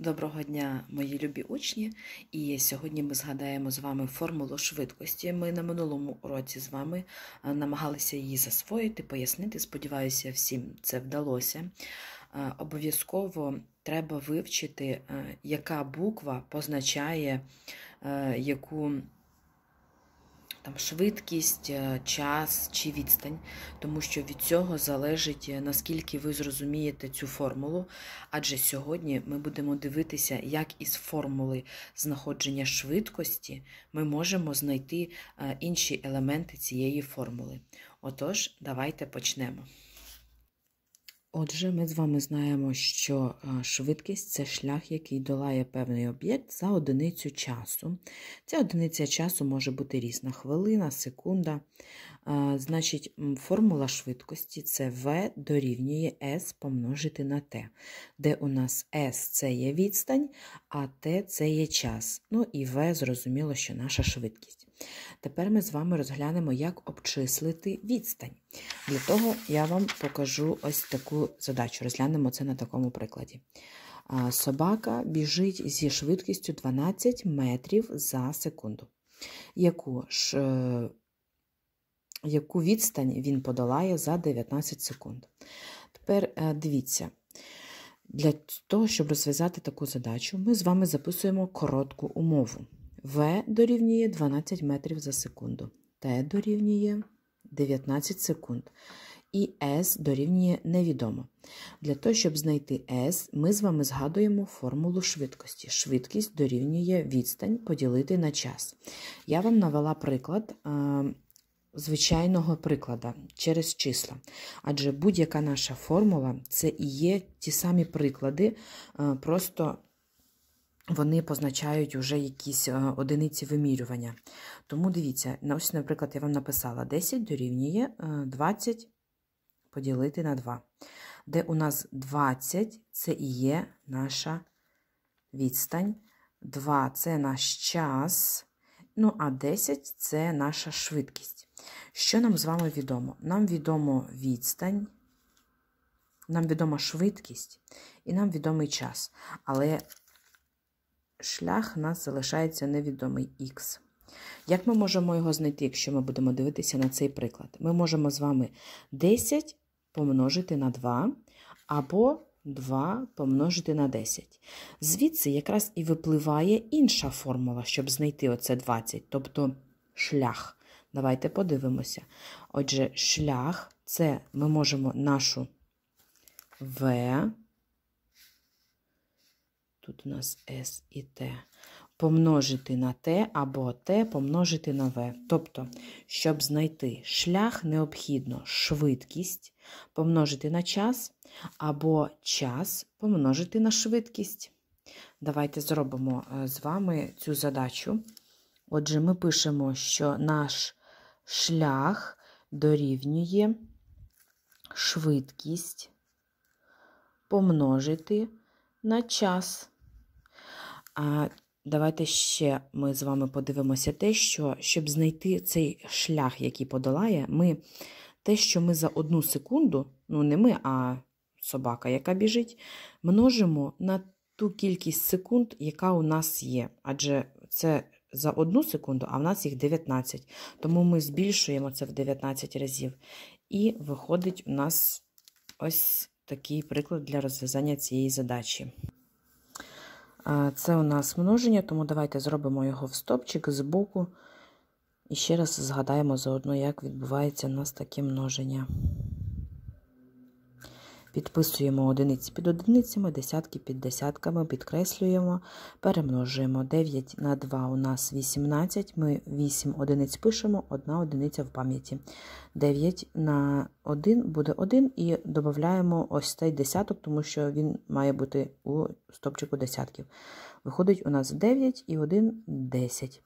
Доброго дня, мої любі учні! І сьогодні ми згадаємо з вами формулу швидкості. Ми на минулому уроці з вами намагалися її засвоїти, пояснити. Сподіваюся, всім це вдалося. Обов'язково треба вивчити, яка буква позначає яку там швидкість, е, час чи відстань, тому що від цього залежить е, наскільки ви зрозумієте цю формулу. Адже сьогодні ми будемо дивитися, як із формули знаходження швидкості ми можемо знайти е, інші елементи цієї формули. Отож, давайте почнемо. Отже, ми з вами знаємо, що е, швидкість це шлях, який долає певний об'єкт за одиницю часу. Ця одиниця часу може бути різна хвилина, секунда. Е, значить, формула швидкості це V дорівнює S помножити на T, де у нас S це є відстань, а T це є час. Ну і V, зрозуміло, що наша швидкість. Тепер ми з вами розглянемо, як обчислити відстань. Для того я вам покажу ось таку задачу. Розглянемо це на такому прикладі. Е, собака біжить зі швидкістю 12 метрів за секунду. Яку ж е, яку відстань він подолає за 19 секунд. Тепер е, дивіться. Для того, щоб розв'язати таку задачу, ми з вами записуємо коротку умову. В дорівнює 12 метрів за секунду, Т дорівнює 19 секунд. І С дорівнює невідомо. Для того, щоб знайти С, ми з вами згадуємо формулу швидкості. Швидкість дорівнює відстань поділити на час. Я вам навела приклад ем, звичайного прикладу через числа. Адже будь-яка наша формула це і є ті самі приклади, е, просто вони позначають вже якісь е, одиниці вимірювання. Тому дивіться, ось, наприклад, я вам написала: 10 дорівнює 20 е, поділити на 2, де у нас 20 це і є наша відстань. 2 це наш час. Ну, а 10 це наша швидкість. Що нам з вами відомо? Нам відомо відстань, нам відома швидкість і нам відомий час. Але шлях у нас залишається невідомий х. Як ми можемо його знайти, якщо ми будемо дивитися на цей приклад? Ми можемо з вами 10 помножити на 2, або 2 помножити на 10. Звідси якраз і випливає інша формула, щоб знайти оце 20, тобто шлях. Давайте подивимося. Отже, шлях це ми можемо нашу В. Тут у нас С і Т. Помножити на Т або Т помножити на В. Тобто, щоб знайти шлях, необхідно швидкість помножити на час, або час помножити на швидкість. Давайте зробимо е, з вами цю задачу. Отже, ми пишемо, що наш шлях дорівнює швидкість помножити на час. А Давайте ще ми з вами подивимося те, що щоб знайти цей шлях, який подолає, ми те, що ми за одну секунду, ну не ми, а собака, яка біжить, множимо на ту кількість секунд, яка у нас є. Адже це за одну секунду, а в нас їх 19. Тому ми збільшуємо це в 19 разів. І виходить у нас ось такий приклад для розв'язання цієї задачі. Це у нас множення, тому давайте зробимо його в стопчик з боку. І ще раз згадаємо заодно, як відбувається у нас таке множення. Підписуємо одиниці під одиницями, десятки під десятками, підкреслюємо, перемножуємо 9 на 2 у нас 18, ми 8 одиниць пишемо, 1 одиниця в пам'яті. 9 на 1 буде 1 і додаємо ось цей десяток, тому що він має бути у стопчику десятків. Виходить, у нас 9 і 1 10.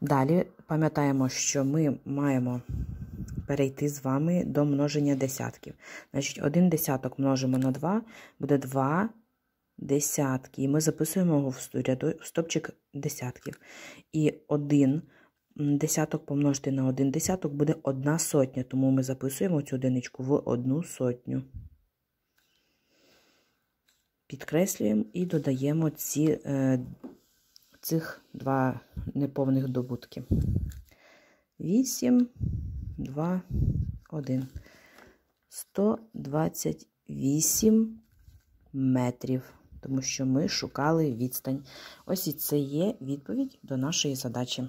Далі пам'ятаємо, що ми маємо перейти з вами до множення десятків. Значить, один десяток множимо на 2, буде 2 десятки. І ми записуємо його в стопчик десятків. І один десяток помножити на один десяток буде одна сотня, тому ми записуємо цю одиничку в одну сотню. Підкреслюємо і додаємо ці, е, цих два неповних добутки. 8 2, 1. 128 метрів, тому що ми шукали відстань. Ось і це є відповідь до нашої задачі.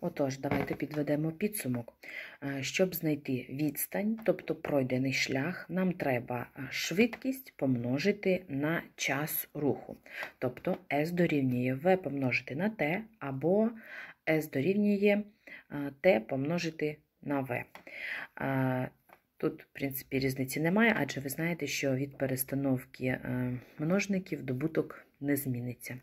Отож, давайте підведемо підсумок. Е, щоб знайти відстань, тобто пройдений шлях, нам треба е, швидкість помножити на час руху. Тобто S дорівнює V помножити на T, або S дорівнює е, T помножити на V. Тут, в принципі, різниці немає, адже ви знаєте, що від перестановки множників добуток не зміниться.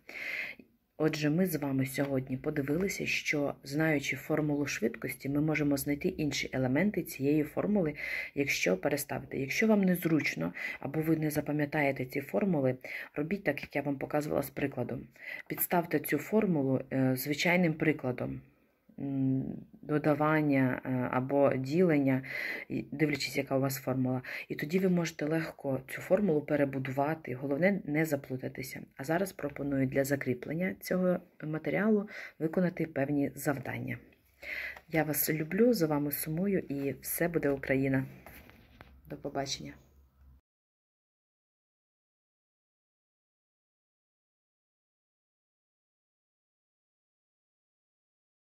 Отже, ми з вами сьогодні подивилися, що, знаючи формулу швидкості, ми можемо знайти інші елементи цієї формули, якщо переставити. Якщо вам незручно або ви не запам'ятаєте ці формули, робіть так, як я вам показувала з прикладом. Підставте цю формулу е, звичайним прикладом додавання е, або ділення, дивлячись, яка у вас формула. І тоді ви можете легко цю формулу перебудувати, головне, не заплутатися. А зараз пропоную для закріплення цього матеріалу виконати певні завдання. Я вас люблю, за вами сумую, і все буде Україна. До побачення!